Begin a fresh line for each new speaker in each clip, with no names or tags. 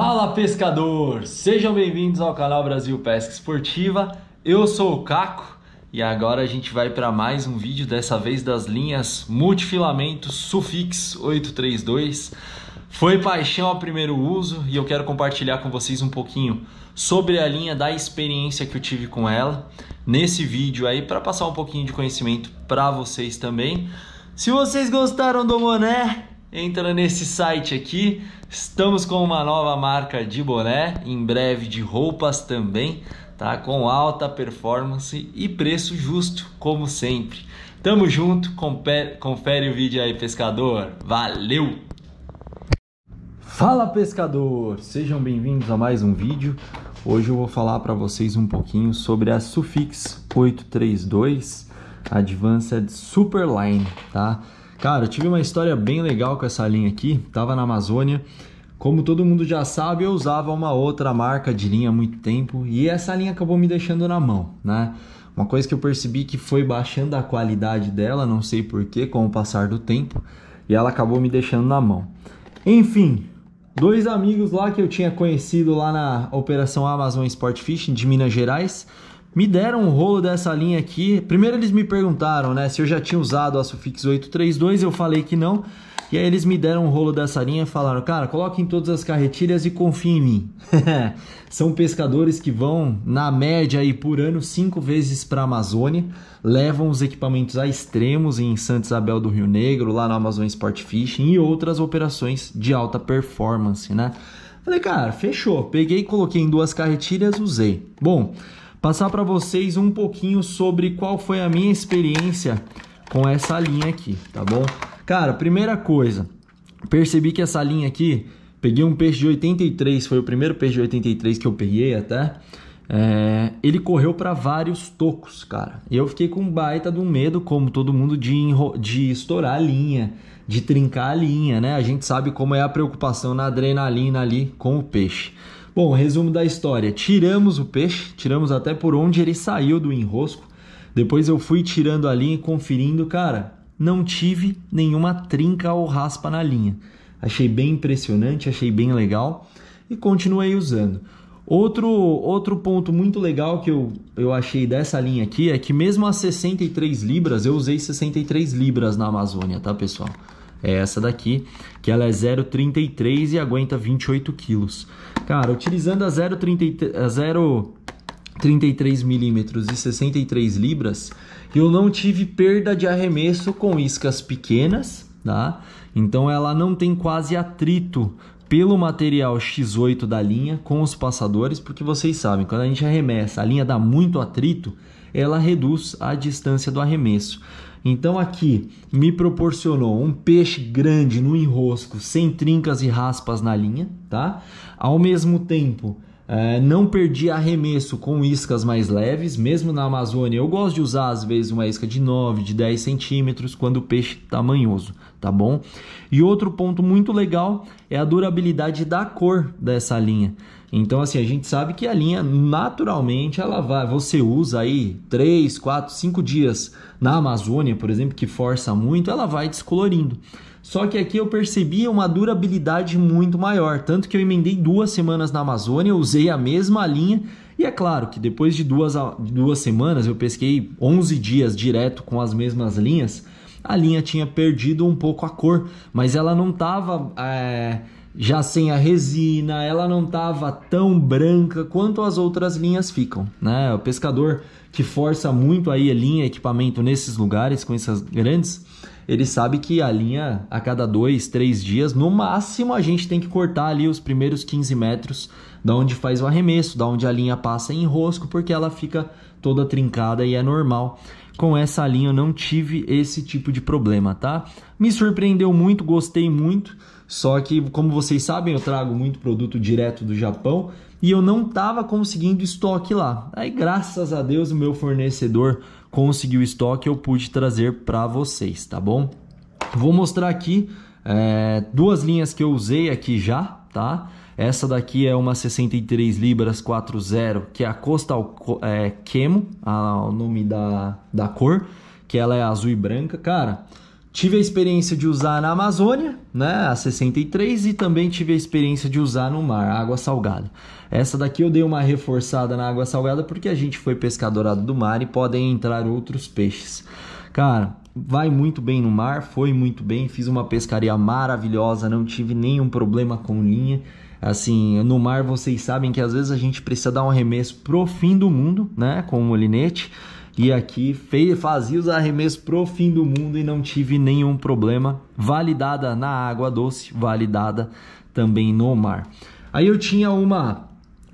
Fala pescador! Sejam bem-vindos ao canal Brasil Pesca Esportiva. Eu sou o Caco e agora a gente vai para mais um vídeo, dessa vez das linhas multifilamento Sufix 832. Foi paixão a primeiro uso e eu quero compartilhar com vocês um pouquinho sobre a linha da experiência que eu tive com ela nesse vídeo aí para passar um pouquinho de conhecimento para vocês também. Se vocês gostaram do Moné, entra nesse site aqui. Estamos com uma nova marca de boné, em breve de roupas também, tá? Com alta performance e preço justo, como sempre. Tamo junto, confere, o vídeo aí, pescador. Valeu! Fala pescador, sejam bem-vindos a mais um vídeo. Hoje eu vou falar para vocês um pouquinho sobre a Sufix 832 Advanced Superline, tá? Cara, eu tive uma história bem legal com essa linha aqui, tava na Amazônia. Como todo mundo já sabe, eu usava uma outra marca de linha há muito tempo e essa linha acabou me deixando na mão, né? Uma coisa que eu percebi que foi baixando a qualidade dela, não sei porquê, com o passar do tempo, e ela acabou me deixando na mão. Enfim, dois amigos lá que eu tinha conhecido lá na Operação Amazon Sport Fishing de Minas Gerais me deram um rolo dessa linha aqui. Primeiro eles me perguntaram, né, se eu já tinha usado a sufixo 832, eu falei que não. E aí eles me deram um rolo dessa linha e falaram, cara, coloque em todas as carretilhas e confie em mim. São pescadores que vão, na média aí por ano, cinco vezes para a Amazônia, levam os equipamentos a extremos em Santa Isabel do Rio Negro, lá na Amazon Sport Fishing e outras operações de alta performance, né? Falei, cara, fechou. Peguei, coloquei em duas carretilhas, usei. Bom, passar para vocês um pouquinho sobre qual foi a minha experiência com essa linha aqui, tá bom? Cara, primeira coisa, percebi que essa linha aqui, peguei um peixe de 83, foi o primeiro peixe de 83 que eu peguei até. É, ele correu para vários tocos, cara. E eu fiquei com baita do medo, como todo mundo, de, de estourar a linha, de trincar a linha, né? A gente sabe como é a preocupação na adrenalina ali com o peixe. Bom, resumo da história: tiramos o peixe, tiramos até por onde ele saiu do enrosco. Depois eu fui tirando a linha e conferindo, cara, não tive nenhuma trinca ou raspa na linha. Achei bem impressionante, achei bem legal e continuei usando. Outro, outro ponto muito legal que eu, eu achei dessa linha aqui é que mesmo a 63 libras, eu usei 63 libras na Amazônia, tá pessoal? é essa daqui, que ela é 0,33 e aguenta 28 quilos. Cara, utilizando a 0,33 milímetros e 63 libras, eu não tive perda de arremesso com iscas pequenas, tá? Então ela não tem quase atrito pelo material X8 da linha com os passadores, porque vocês sabem, quando a gente arremessa, a linha dá muito atrito, ela reduz a distância do arremesso. Então aqui me proporcionou um peixe grande no enrosco, sem trincas e raspas na linha, tá? Ao mesmo tempo, é, não perdi arremesso com iscas mais leves, mesmo na Amazônia. Eu gosto de usar, às vezes, uma isca de 9, de 10 centímetros quando o peixe é manhoso, tá bom? E outro ponto muito legal é a durabilidade da cor dessa linha. Então, assim, a gente sabe que a linha naturalmente ela vai. Você usa aí 3, 4, 5 dias na Amazônia, por exemplo, que força muito, ela vai descolorindo. Só que aqui eu percebi uma durabilidade muito maior. Tanto que eu emendei duas semanas na Amazônia, usei a mesma linha. E é claro que depois de duas, duas semanas, eu pesquei 11 dias direto com as mesmas linhas. A linha tinha perdido um pouco a cor, mas ela não estava. É já sem a resina, ela não estava tão branca quanto as outras linhas ficam, né? O pescador que força muito aí a linha, equipamento nesses lugares com essas grandes, ele sabe que a linha a cada dois, três dias, no máximo a gente tem que cortar ali os primeiros 15 metros da onde faz o arremesso, da onde a linha passa em rosco, porque ela fica toda trincada e é normal com essa linha eu não tive esse tipo de problema, tá? Me surpreendeu muito, gostei muito. Só que, como vocês sabem, eu trago muito produto direto do Japão e eu não estava conseguindo estoque lá. Aí, graças a Deus, o meu fornecedor conseguiu estoque e eu pude trazer para vocês, tá bom? Vou mostrar aqui é, duas linhas que eu usei aqui já, tá? Essa daqui é uma 63 libras 40, que é a Costal é, Chemo, a, ah, o nome da, da cor, que ela é azul e branca. Cara, Tive a experiência de usar na Amazônia, né, a 63, e também tive a experiência de usar no mar, água salgada. Essa daqui eu dei uma reforçada na água salgada porque a gente foi pescar dourado do mar e podem entrar outros peixes. Cara, vai muito bem no mar, foi muito bem, fiz uma pescaria maravilhosa, não tive nenhum problema com linha. Assim, no mar vocês sabem que às vezes a gente precisa dar um remesso pro fim do mundo, né, com o um e aqui fez, fazia os arremessos pro fim do mundo e não tive nenhum problema. Validada na água doce, validada também no mar. Aí eu tinha uma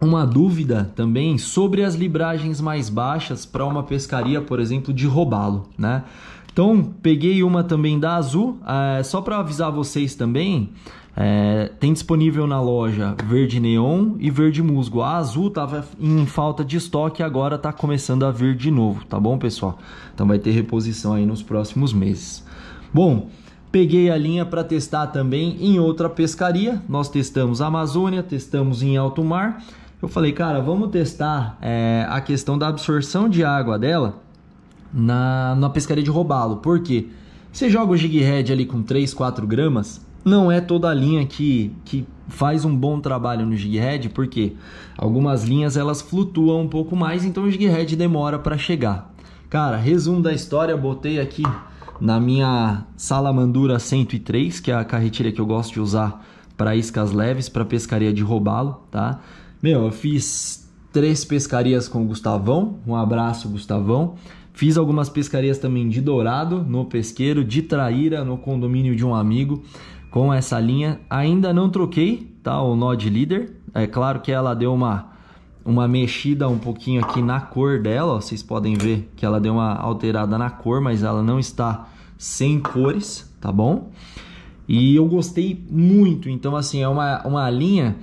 uma dúvida também sobre as libragens mais baixas para uma pescaria, por exemplo, de robalo, né? Então, peguei uma também da Azul, é, só para avisar vocês também, é, tem disponível na loja verde neon e verde musgo. A azul estava em falta de estoque e agora está começando a vir de novo, tá bom, pessoal? Então vai ter reposição aí nos próximos meses. Bom, peguei a linha para testar também em outra pescaria. Nós testamos a Amazônia, testamos em alto mar. Eu falei, cara, vamos testar é, a questão da absorção de água dela na, na pescaria de robalo. Por quê? Você joga o jig head ali com 3, 4 gramas, não é toda a linha que, que faz um bom trabalho no jighead, porque algumas linhas elas flutuam um pouco mais, então o jighead demora para chegar. Cara, resumo da história, botei aqui na minha Salamandura 103, que é a carretilha que eu gosto de usar para iscas leves, para pescaria de robalo, tá? Meu, eu fiz três pescarias com o Gustavão, um abraço Gustavão. Fiz algumas pescarias também de dourado no pesqueiro, de traíra no condomínio de um amigo com essa linha. Ainda não troquei tá, o nó de líder. É claro que ela deu uma, uma mexida um pouquinho aqui na cor dela. Ó. Vocês podem ver que ela deu uma alterada na cor, mas ela não está sem cores, tá bom? E eu gostei muito. Então, assim, é uma, uma linha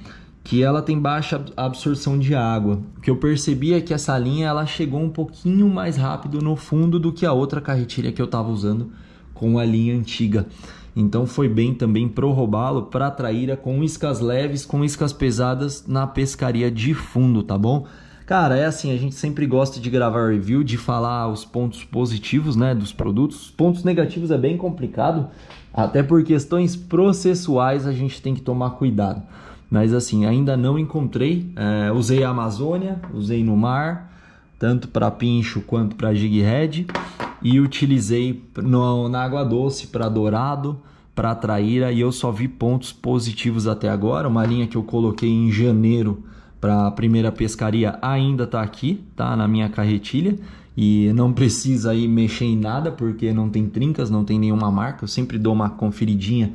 que ela tem baixa absorção de água. O que eu percebi é que essa linha ela chegou um pouquinho mais rápido no fundo do que a outra carretilha que eu estava usando com a linha antiga. Então foi bem também prorrobá-lo para traíra com iscas leves, com iscas pesadas na pescaria de fundo, tá bom? Cara, é assim, a gente sempre gosta de gravar review, de falar os pontos positivos, né, dos produtos. Pontos negativos é bem complicado, até por questões processuais a gente tem que tomar cuidado. Mas assim, ainda não encontrei. É, usei a Amazônia, usei no mar, tanto para pincho quanto para jig head e utilizei no, na água doce para dourado, para traíra e eu só vi pontos positivos até agora. Uma linha que eu coloquei em janeiro para a primeira pescaria ainda está aqui, tá na minha carretilha e não precisa aí mexer em nada porque não tem trincas, não tem nenhuma marca. Eu sempre dou uma conferidinha.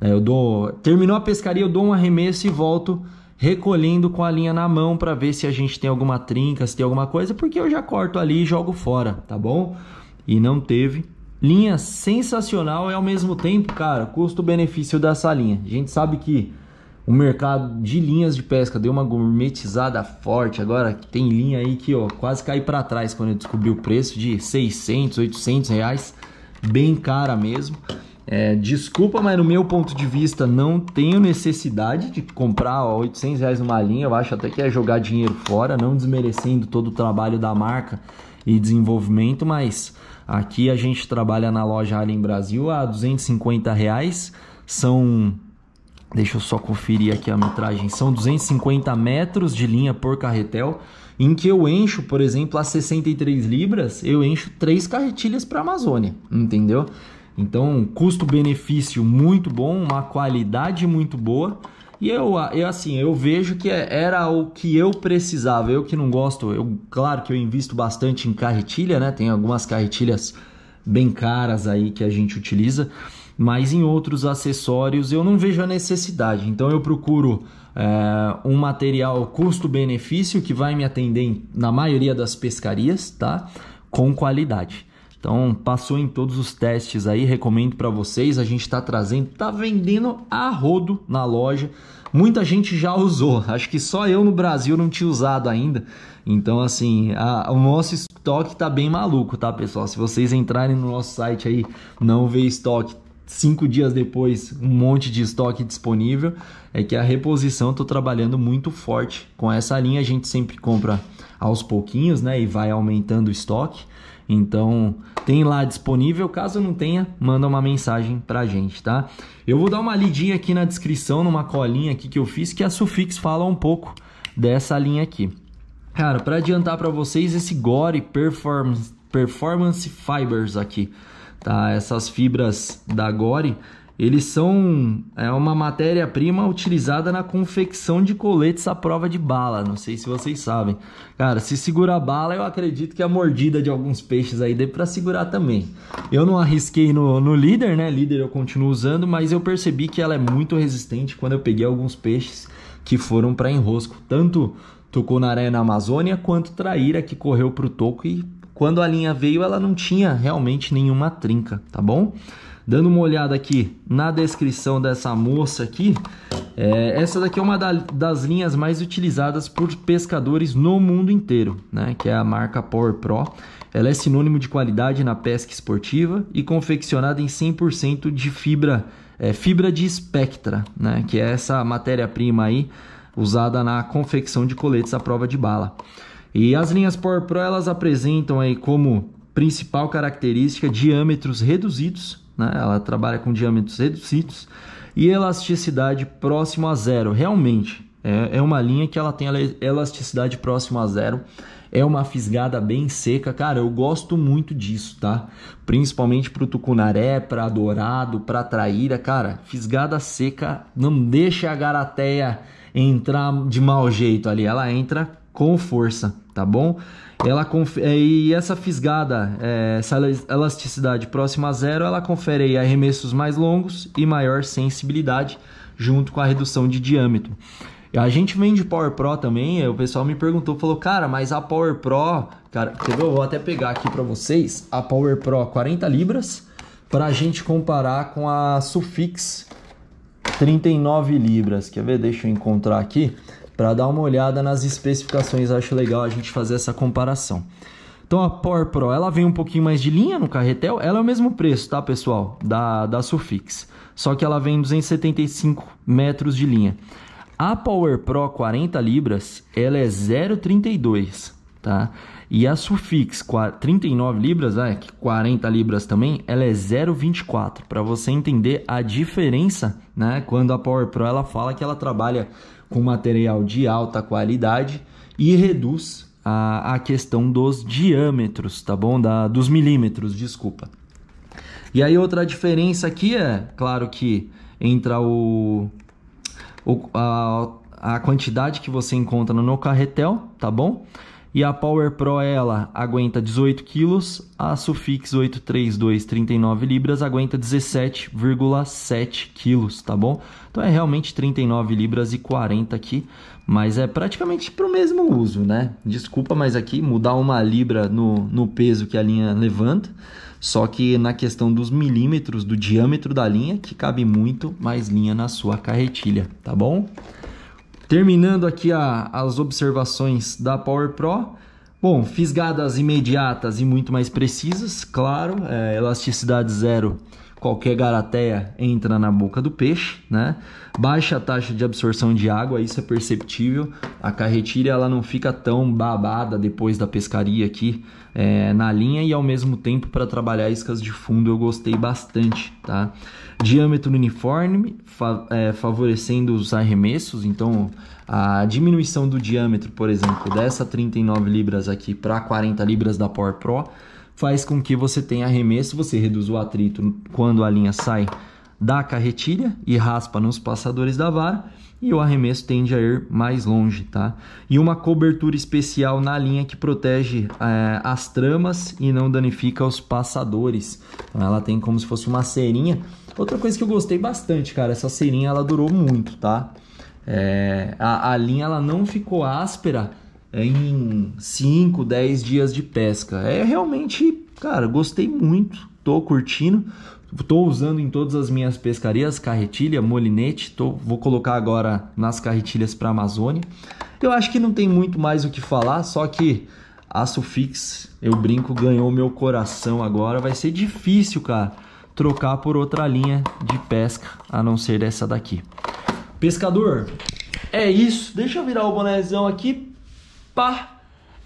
Né? Eu dou, terminou a pescaria, eu dou um arremesso e volto recolhendo com a linha na mão para ver se a gente tem alguma trinca, se tem alguma coisa, porque eu já corto ali e jogo fora, tá bom? e não teve. Linha sensacional e ao mesmo tempo, cara, custo-benefício dessa linha. A gente sabe que o mercado de linhas de pesca deu uma gourmetizada forte agora. Tem linha aí que ó, quase caiu para trás quando eu descobri o preço de 600, 800 reais. Bem cara mesmo. É, desculpa, mas no meu ponto de vista não tenho necessidade de comprar ó, 800 reais numa linha. Eu acho até que é jogar dinheiro fora, não desmerecendo todo o trabalho da marca e desenvolvimento, mas aqui a gente trabalha na loja Alien Brasil a 250 reais. São Deixa eu só conferir aqui a metragem. São 250 metros de linha por carretel, em que eu encho, por exemplo, a 63 libras, eu encho três carretilhas para a Amazônia, entendeu? Então, custo-benefício muito bom, uma qualidade muito boa e eu, eu assim, eu vejo que é, era o que eu precisava. Eu que não gosto, eu claro que eu invisto bastante em carretilha, né? Tem algumas carretilhas bem caras aí que a gente utiliza, mas em outros acessórios eu não vejo a necessidade. Então eu procuro é, um material custo-benefício que vai me atender na maioria das pescarias, tá? Com qualidade. Então passou em todos os testes aí, recomendo para vocês. A gente está trazendo, está vendendo a rodo na loja. Muita gente já usou, acho que só eu no Brasil não tinha usado ainda. Então assim, a, o nosso estoque está bem maluco, tá pessoal? Se vocês entrarem no nosso site aí, não vê estoque, cinco dias depois um monte de estoque disponível. É que a reposição estou trabalhando muito forte com essa linha. A gente sempre compra aos pouquinhos, né? E vai aumentando o estoque. Então, tem lá disponível. Caso não tenha, manda uma mensagem pra gente, tá? Eu vou dar uma lidinha aqui na descrição, numa colinha aqui que eu fiz, que a Sufix fala um pouco dessa linha aqui. Cara, para adiantar para vocês, esse Gore Performance, Performance Fibers aqui, tá? Essas fibras da Gore eles são é uma matéria-prima utilizada na confecção de coletes à prova de bala. Não sei se vocês sabem. Cara, se segurar a bala, eu acredito que a mordida de alguns peixes aí dê para segurar também. Eu não arrisquei no, no líder, né? Líder eu continuo usando, mas eu percebi que ela é muito resistente quando eu peguei alguns peixes que foram para enrosco. Tanto tucunaré na Amazônia, quanto traíra que correu pro toco e quando a linha veio, ela não tinha realmente nenhuma trinca, tá bom? Dando uma olhada aqui na descrição dessa moça aqui, é, essa daqui é uma da, das linhas mais utilizadas por pescadores no mundo inteiro, né? Que é a marca Power Pro. Ela é sinônimo de qualidade na pesca esportiva e confeccionada em 100% de fibra, é, fibra de espectra, né? Que é essa matéria-prima aí usada na confecção de coletes à prova de bala. E as linhas Power Pro elas apresentam aí como principal característica diâmetros reduzidos né? ela trabalha com diâmetros reduzidos e elasticidade próximo a zero. Realmente, é, é uma linha que ela tem elasticidade próximo a zero. É uma fisgada bem seca, cara. Eu gosto muito disso, tá? Principalmente pro tucunaré, pra dourado, pra traíra, cara. Fisgada seca não deixa a garateia entrar de mau jeito ali. Ela entra com força tá bom? Ela é, e essa fisgada, é, essa elasticidade próxima a zero, ela confere aí arremessos mais longos e maior sensibilidade junto com a redução de diâmetro. A gente vende Power Pro também, é, o pessoal me perguntou, falou, cara, mas a Power Pro, cara, quer ver? Eu vou até pegar aqui para vocês a Power Pro 40 libras para a gente comparar com a Sufix 39 libras. Quer ver? Deixa eu encontrar aqui para dar uma olhada nas especificações, acho legal a gente fazer essa comparação. Então a Power Pro, ela vem um pouquinho mais de linha no carretel, ela é o mesmo preço, tá pessoal, da, da Sufix, só que ela vem 275 metros de linha. A Power Pro 40 libras, ela é 0,32, tá? E a Sufix 39 libras, ah, é, 40 libras também, ela é 0,24, para você entender a diferença, né, quando a Power Pro ela fala que ela trabalha com material de alta qualidade e reduz a, a questão dos diâmetros, tá bom? Da, dos milímetros, desculpa. E aí outra diferença aqui é, claro que entra o, o a, a quantidade que você encontra no carretel, tá bom? E a Power Pro é ela aguenta 18 quilos, a Sufix 832 39 libras aguenta 17,7 quilos, tá bom? Então é realmente 39 libras e 40 aqui, mas é praticamente para o mesmo uso, né? Desculpa, mas aqui mudar uma libra no, no peso que a linha levanta, só que na questão dos milímetros, do diâmetro da linha, que cabe muito mais linha na sua carretilha, tá bom? Terminando aqui a, as observações da Power Pro. Bom, fisgadas imediatas e muito mais precisas, claro. É, elasticidade zero qualquer garateia entra na boca do peixe, né? Baixa taxa de absorção de água, isso é perceptível. A carretilha ela não fica tão babada depois da pescaria aqui é, na linha e ao mesmo tempo para trabalhar iscas de fundo eu gostei bastante, tá? Diâmetro uniforme, fa é, favorecendo os arremessos, então a diminuição do diâmetro, por exemplo, dessa 39 libras aqui para 40 libras da Power Pro faz com que você tenha arremesso, você reduz o atrito quando a linha sai da carretilha e raspa nos passadores da vara e o arremesso tende a ir mais longe, tá? E uma cobertura especial na linha que protege é, as tramas e não danifica os passadores. Então, ela tem como se fosse uma cerinha. Outra coisa que eu gostei bastante, cara, essa cerinha ela durou muito, tá? É, a, a linha ela não ficou áspera é, em 5, 10 dias de pesca. É realmente, cara, gostei muito, tô curtindo. Tô usando em todas as minhas pescarias, carretilha, molinete, tô, vou colocar agora nas carretilhas para Amazônia. Eu acho que não tem muito mais o que falar, só que a Sufix, eu brinco, ganhou meu coração agora. Vai ser difícil, cara, trocar por outra linha de pesca, a não ser dessa daqui. Pescador, é isso. Deixa eu virar o bonézão aqui Pá!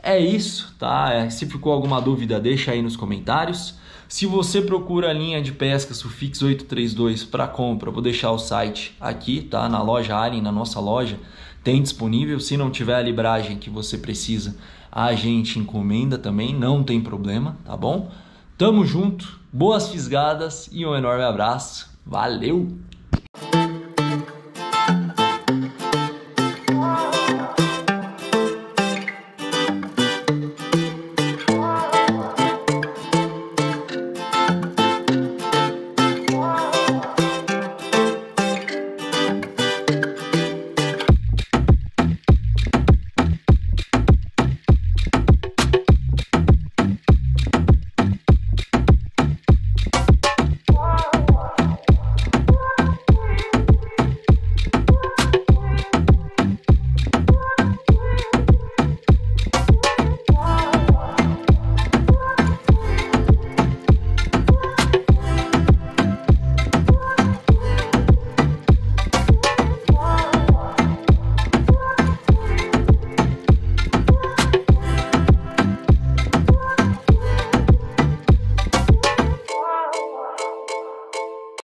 É isso, tá? É, se ficou alguma dúvida, deixa aí nos comentários. Se você procura a linha de pesca Sufix 832 para compra, vou deixar o site aqui, tá? Na loja Alien, na nossa loja, tem disponível. Se não tiver a libragem que você precisa, a gente encomenda também, não tem problema, tá bom? Tamo junto, boas fisgadas e um enorme abraço. Valeu!